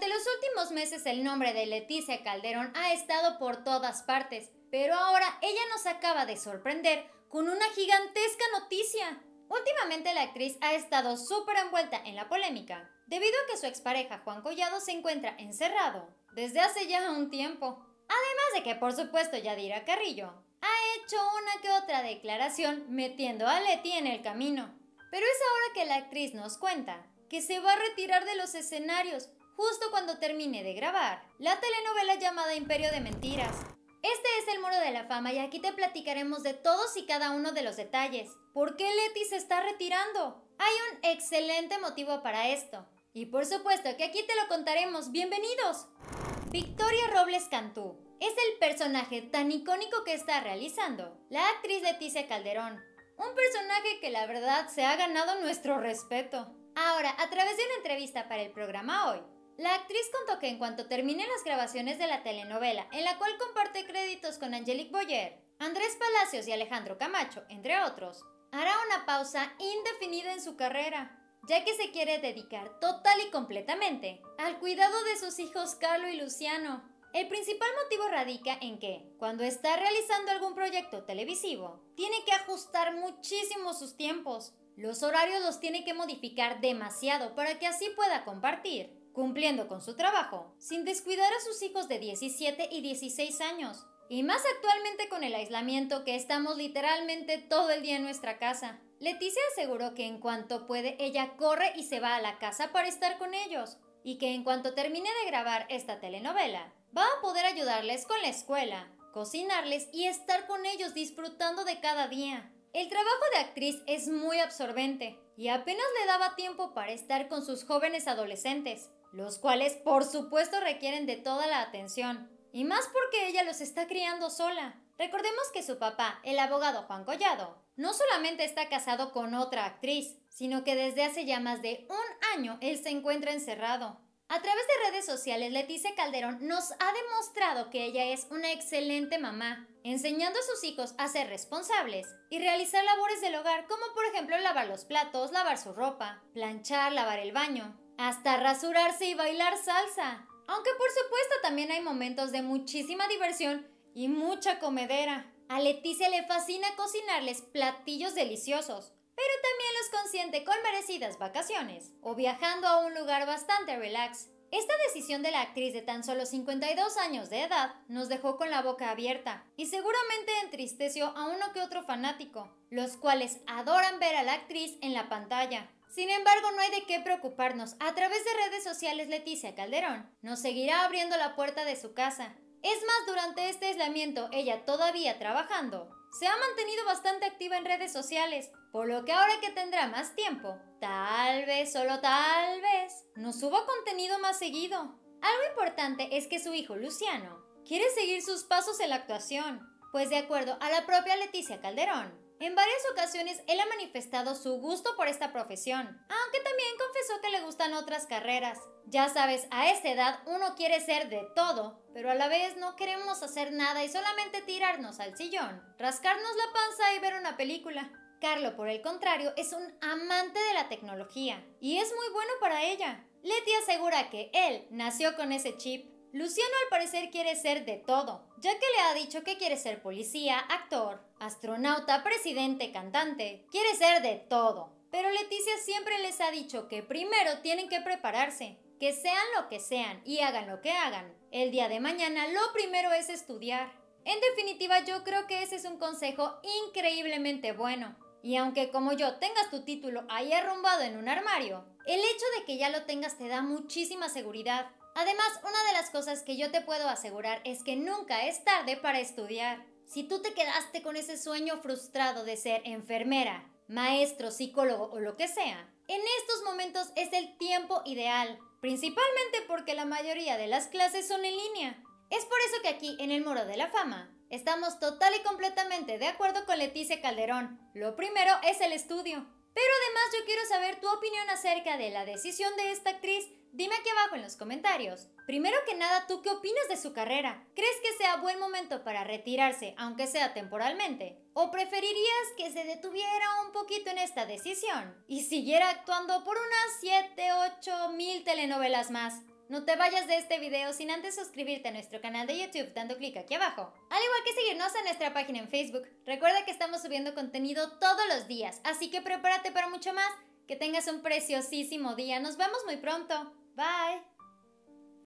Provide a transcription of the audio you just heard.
Durante los últimos meses el nombre de Leticia Calderón ha estado por todas partes, pero ahora ella nos acaba de sorprender con una gigantesca noticia. Últimamente la actriz ha estado súper envuelta en la polémica, debido a que su expareja Juan Collado se encuentra encerrado desde hace ya un tiempo. Además de que por supuesto Yadira Carrillo ha hecho una que otra declaración metiendo a Leti en el camino. Pero es ahora que la actriz nos cuenta que se va a retirar de los escenarios justo cuando termine de grabar, la telenovela llamada Imperio de Mentiras. Este es el Muro de la Fama y aquí te platicaremos de todos y cada uno de los detalles. ¿Por qué Leti se está retirando? Hay un excelente motivo para esto. Y por supuesto que aquí te lo contaremos. ¡Bienvenidos! Victoria Robles Cantú es el personaje tan icónico que está realizando la actriz Leticia Calderón. Un personaje que la verdad se ha ganado nuestro respeto. Ahora, a través de una entrevista para el programa hoy, la actriz contó que en cuanto termine las grabaciones de la telenovela, en la cual comparte créditos con Angelique Boyer, Andrés Palacios y Alejandro Camacho, entre otros, hará una pausa indefinida en su carrera, ya que se quiere dedicar total y completamente al cuidado de sus hijos Carlo y Luciano. El principal motivo radica en que, cuando está realizando algún proyecto televisivo, tiene que ajustar muchísimo sus tiempos. Los horarios los tiene que modificar demasiado para que así pueda compartir cumpliendo con su trabajo, sin descuidar a sus hijos de 17 y 16 años, y más actualmente con el aislamiento que estamos literalmente todo el día en nuestra casa. Leticia aseguró que en cuanto puede ella corre y se va a la casa para estar con ellos, y que en cuanto termine de grabar esta telenovela, va a poder ayudarles con la escuela, cocinarles y estar con ellos disfrutando de cada día. El trabajo de actriz es muy absorbente y apenas le daba tiempo para estar con sus jóvenes adolescentes, los cuales por supuesto requieren de toda la atención, y más porque ella los está criando sola. Recordemos que su papá, el abogado Juan Collado, no solamente está casado con otra actriz, sino que desde hace ya más de un año él se encuentra encerrado. A través de redes sociales, Leticia Calderón nos ha demostrado que ella es una excelente mamá, enseñando a sus hijos a ser responsables y realizar labores del hogar como por ejemplo lavar los platos, lavar su ropa, planchar, lavar el baño, hasta rasurarse y bailar salsa. Aunque por supuesto también hay momentos de muchísima diversión y mucha comedera. A Leticia le fascina cocinarles platillos deliciosos, pero también los consiente con merecidas vacaciones o viajando a un lugar bastante relax. Esta decisión de la actriz de tan solo 52 años de edad nos dejó con la boca abierta y seguramente entristeció a uno que otro fanático, los cuales adoran ver a la actriz en la pantalla. Sin embargo, no hay de qué preocuparnos. A través de redes sociales, Leticia Calderón nos seguirá abriendo la puerta de su casa. Es más, durante este aislamiento, ella todavía trabajando, se ha mantenido bastante activa en redes sociales, por lo que ahora que tendrá más tiempo, tal vez, solo tal vez, nos suba contenido más seguido. Algo importante es que su hijo Luciano quiere seguir sus pasos en la actuación, pues de acuerdo a la propia Leticia Calderón, en varias ocasiones él ha manifestado su gusto por esta profesión, aunque también confesó que le gustan otras carreras. Ya sabes, a esta edad uno quiere ser de todo, pero a la vez no queremos hacer nada y solamente tirarnos al sillón, rascarnos la panza y ver una película. Carlo, por el contrario, es un amante de la tecnología y es muy bueno para ella. Leti asegura que él nació con ese chip Luciano al parecer quiere ser de todo, ya que le ha dicho que quiere ser policía, actor, astronauta, presidente, cantante, quiere ser de todo. Pero Leticia siempre les ha dicho que primero tienen que prepararse, que sean lo que sean y hagan lo que hagan. El día de mañana lo primero es estudiar. En definitiva, yo creo que ese es un consejo increíblemente bueno. Y aunque como yo tengas tu título ahí arrumbado en un armario, el hecho de que ya lo tengas te da muchísima seguridad Además, una de las cosas que yo te puedo asegurar es que nunca es tarde para estudiar. Si tú te quedaste con ese sueño frustrado de ser enfermera, maestro, psicólogo o lo que sea, en estos momentos es el tiempo ideal, principalmente porque la mayoría de las clases son en línea. Es por eso que aquí en el Muro de la Fama estamos total y completamente de acuerdo con Leticia Calderón. Lo primero es el estudio. Pero además yo quiero saber tu opinión acerca de la decisión de esta actriz Dime aquí abajo en los comentarios. Primero que nada, ¿tú qué opinas de su carrera? ¿Crees que sea buen momento para retirarse, aunque sea temporalmente? ¿O preferirías que se detuviera un poquito en esta decisión y siguiera actuando por unas 7, 8 mil telenovelas más? No te vayas de este video sin antes suscribirte a nuestro canal de YouTube dando clic aquí abajo, al igual que seguirnos en nuestra página en Facebook. Recuerda que estamos subiendo contenido todos los días, así que prepárate para mucho más. Que tengas un preciosísimo día. Nos vemos muy pronto. Bye!